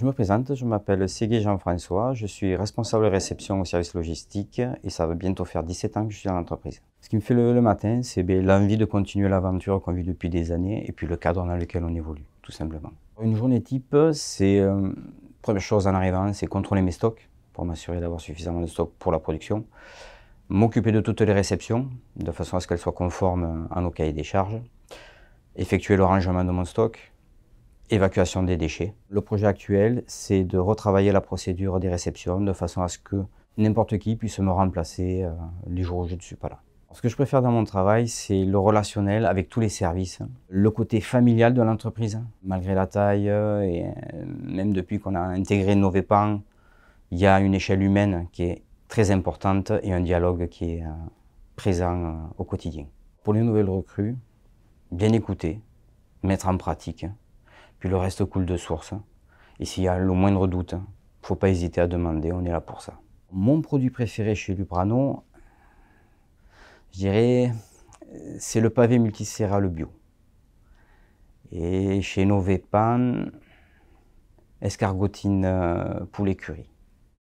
Je me présente, je m'appelle Ségué Jean-François, je suis responsable de réception au service logistique et ça va bientôt faire 17 ans que je suis dans l'entreprise. Ce qui me fait le, matin, c'est ben, l'envie de continuer l'aventure qu'on vit depuis des années et puis le cadre dans lequel on évolue, tout simplement. Une journée type, c'est euh, première chose en arrivant, c'est contrôler mes stocks pour m'assurer d'avoir suffisamment de stocks pour la production, m'occuper de toutes les réceptions de façon à ce qu'elles soient conformes à nos cahiers des charges, effectuer le rangement de mon stock, évacuation des déchets. Le projet actuel, c'est de retravailler la procédure des réceptions de façon à ce que n'importe qui puisse me remplacer euh, les jours où je ne suis pas là. Ce que je préfère dans mon travail, c'est le relationnel avec tous les services, le côté familial de l'entreprise. Malgré la taille, euh, et euh, même depuis qu'on a intégré nos il y a une échelle humaine qui est très importante et un dialogue qui est présent au quotidien. Pour les nouvelles recrues, bien écouter, mettre en pratique, puis le reste coule de source. Hein. Et s'il y a le moindre doute, ne hein, faut pas hésiter à demander, on est là pour ça. Mon produit préféré chez Luprano, je dirais, c'est le pavé multiséral bio. Et chez Novépan, escargotine euh, poulet curry.